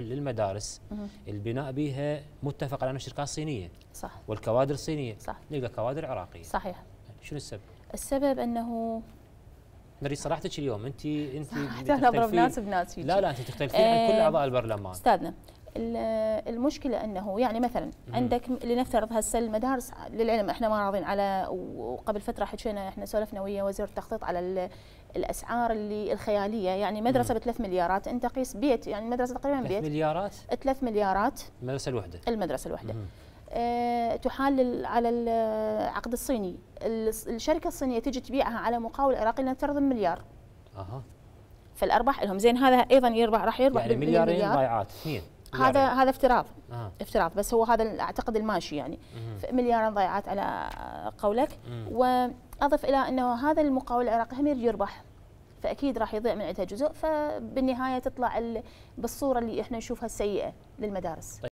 للمدارس البناء بها متفق على شركات صينيه صح والكوادر صينيه صح نلقى كوادر عراقيه صحيح شنو السبب؟ السبب انه نريد صراحتك اليوم انت انت صراحه انا بناس بناس لا لا انت تختلفين عن كل آه، اعضاء البرلمان استاذنا المشكله انه يعني مثلا عندك لنفترض هسه المدارس للعلم احنا ما راضين على وقبل فتره حكينا احنا سولفنا ويا وزير التخطيط على الاسعار اللي الخياليه يعني مدرسه ب 3 مليارات انت قيس بيت يعني مدرسة تقريبا بيت 3 مليارات 3 مليارات المدرسه الوحده المدرسه الوحده أه تحال على العقد الصيني الشركه الصينيه تجي تبيعها على مقاول عراقي لنفترض مليار اها فالارباح لهم زين هذا ايضا يربح راح يربح يعني مليارين ضايعات اثنين هذا يعني. هذا افتراض آه. افتراض بس هو هذا اعتقد الماشي يعني مليارا ضيعات على قولك واضف الى انه هذا المقاول العراقي هم يريد يربح فاكيد راح يضيع من عندها جزء فبالنهايه تطلع بالصوره اللي احنا نشوفها السيئه للمدارس طيب.